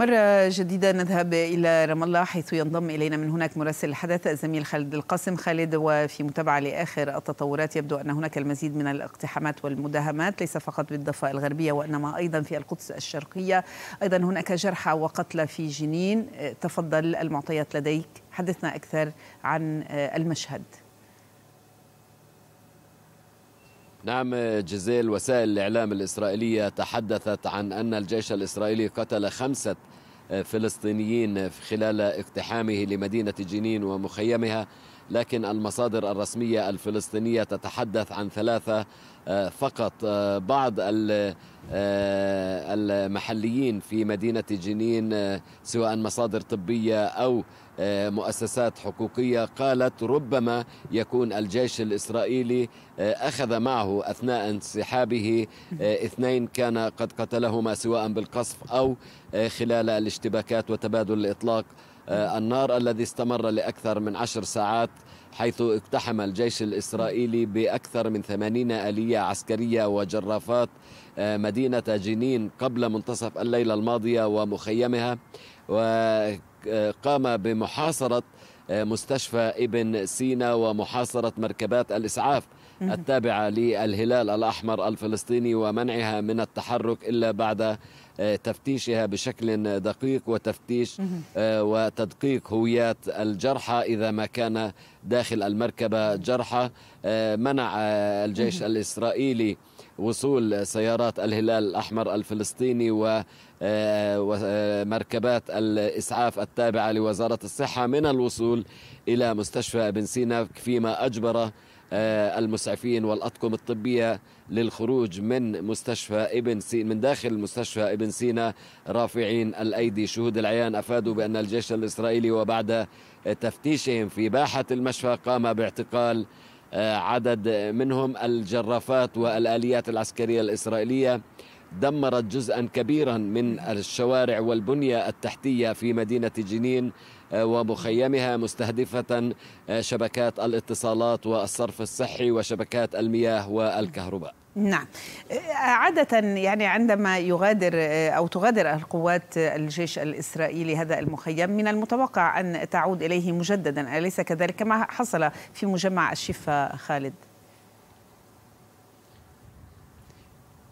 مرة جديدة نذهب إلى رام الله حيث ينضم إلينا من هناك مراسل الحدث الزميل خالد القاسم خالد وفي متابعة لآخر التطورات يبدو أن هناك المزيد من الاقتحامات والمداهمات ليس فقط بالضفة الغربية وإنما أيضا في القدس الشرقية أيضا هناك جرحى وقتلى في جنين تفضل المعطيات لديك حدثنا أكثر عن المشهد نعم جزيل وسائل الإعلام الإسرائيلية تحدثت عن أن الجيش الإسرائيلي قتل خمسة آه، فلسطينيين خلال اقتحامه لمدينة جنين ومخيمها لكن المصادر الرسمية الفلسطينية تتحدث عن ثلاثة آه، فقط آه، بعض آه، المحليين في مدينة جنين آه، سواء مصادر طبية أو آه، مؤسسات حقوقية قالت ربما يكون الجيش الإسرائيلي أخذ معه أثناء انسحابه اثنين كان قد قتلهما سواء بالقصف أو خلال الاشتباكات وتبادل الإطلاق النار الذي استمر لأكثر من عشر ساعات حيث اقتحم الجيش الإسرائيلي بأكثر من ثمانين آلية عسكرية وجرافات آه، مدينة جنين قبل منتصف الليلة الماضية ومخيمها وقام بمحاصرة مستشفى ابن سينا ومحاصرة مركبات الإسعاف التابعة للهلال الأحمر الفلسطيني ومنعها من التحرك إلا بعد آه، تفتيشها بشكل دقيق وتفتيش آه، وتدقيق هويات الجرحى إذا ما كان داخل المركبة جرحى آه، منع الجيش الإسرائيلي وصول سيارات الهلال الأحمر الفلسطيني ومركبات آه، آه، الإسعاف التابعة لوزارة الصحة من الوصول إلى مستشفى ابن سينا فيما أجبر آه، المسعفين والأطقم الطبية للخروج من مستشفى ابن سينا من داخل مستشفى ابن سينا رافعين الأيدي شهود العيان أفادوا بأن الجيش الإسرائيلي وبعد تفتيشهم في باحة المشفى قام باعتقال عدد منهم الجرافات والآليات العسكرية الإسرائيلية دمرت جزءا كبيرا من الشوارع والبنية التحتية في مدينة جنين آه، ومخيمها مستهدفة آه، شبكات الاتصالات والصرف الصحي وشبكات المياه والكهرباء نعم آه، عادة يعني عندما يغادر أو تغادر القوات الجيش الإسرائيلي هذا المخيم من المتوقع أن تعود إليه مجددا أليس كذلك ما حصل في مجمع الشفا خالد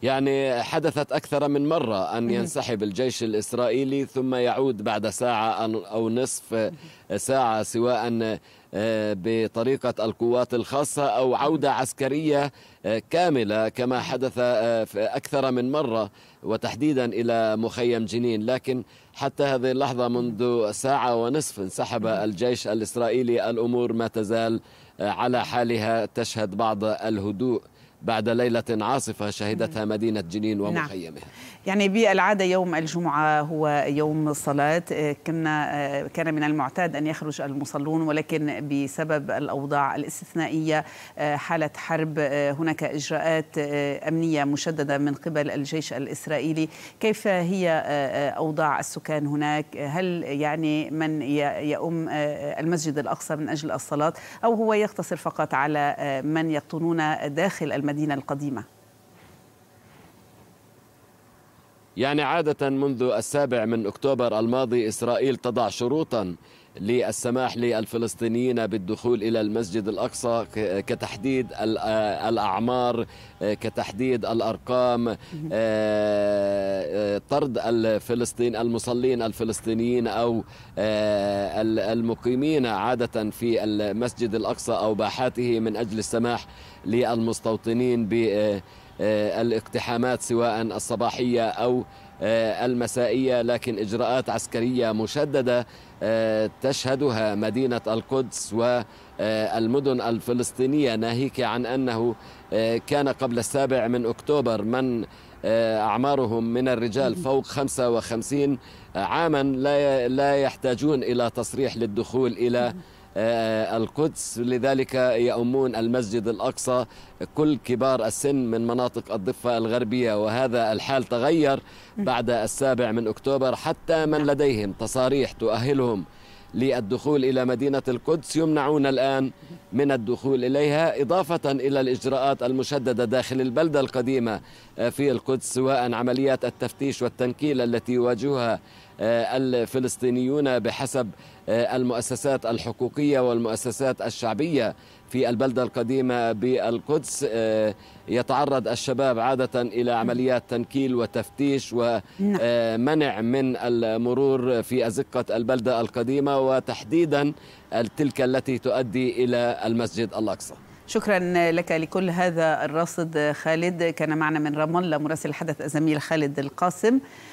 يعني حدثت أكثر من مرة أن ينسحب الجيش الإسرائيلي ثم يعود بعد ساعة أو نصف ساعة سواء آه، بطريقة القوات الخاصة أو عودة عسكرية آه، كاملة كما حدث آه، أكثر من مرة وتحديدا إلى مخيم جنين لكن حتى هذه اللحظة منذ ساعة ونصف انسحب الجيش الإسرائيلي الأمور ما تزال على حالها تشهد بعض الهدوء بعد ليلة عاصفة شهدتها مدينة جنين نعم. ومخيمها نعم. يعني بالعادة يوم الجمعة هو يوم الصلاة آه، كنا آه، كان من المعتاد أن يخرج المصلون ولكن بسبب الأوضاع الاستثنائية آه، حالة حرب هناك إجراءات أمنية مشددة من قبل الجيش الإسرائيلي كيف هي أوضاع السكان هناك هل يعني من يؤم المسجد الأقصى من أجل الصلاة أو هو يقتصر فقط على من يقطنون داخل المسجد المدينه القديمه يعني عادة منذ السابع من أكتوبر الماضي إسرائيل تضع شروطا للسماح للفلسطينيين بالدخول الى المسجد الاقصى كتحديد آه، الاعمار آه، كتحديد الارقام آه، طرد الفلسطين المصلين الفلسطينيين او المقيمين عاده في المسجد الاقصى او باحاته من اجل السماح للمستوطنين ب آه، الاقتحامات سواء الصباحية أو آه، المسائية لكن إجراءات عسكرية مشددة آه، تشهدها مدينة القدس والمدن الفلسطينية ناهيك عن أنه كان قبل السابع من أكتوبر من أعمارهم من الرجال فوق 55 عاما لا يحتاجون إلى تصريح للدخول إلى آه، القدس لذلك يؤمون المسجد الأقصى كل كبار السن من مناطق الضفة الغربية وهذا الحال تغير بعد السابع من أكتوبر حتى من لديهم تصاريح تؤهلهم للدخول إلى مدينة القدس يمنعون الآن من الدخول إليها إضافة إلى الإجراءات المشددة داخل البلدة القديمة آه، في القدس سواء عمليات التفتيش والتنكيل التي يواجهها آه، الفلسطينيون بحسب آه، المؤسسات الحقوقية والمؤسسات الشعبية في البلدة القديمة بالقدس آه، يتعرض الشباب عادة إلى عمليات تنكيل وتفتيش ومنع نعم. من المرور في أزقة البلدة القديمة وتحديدا تلك التي تؤدي إلى المسجد الأقصى شكرا لك لكل هذا الرصد خالد كان معنا من رام الله مراسل الحدث الزميل خالد القاسم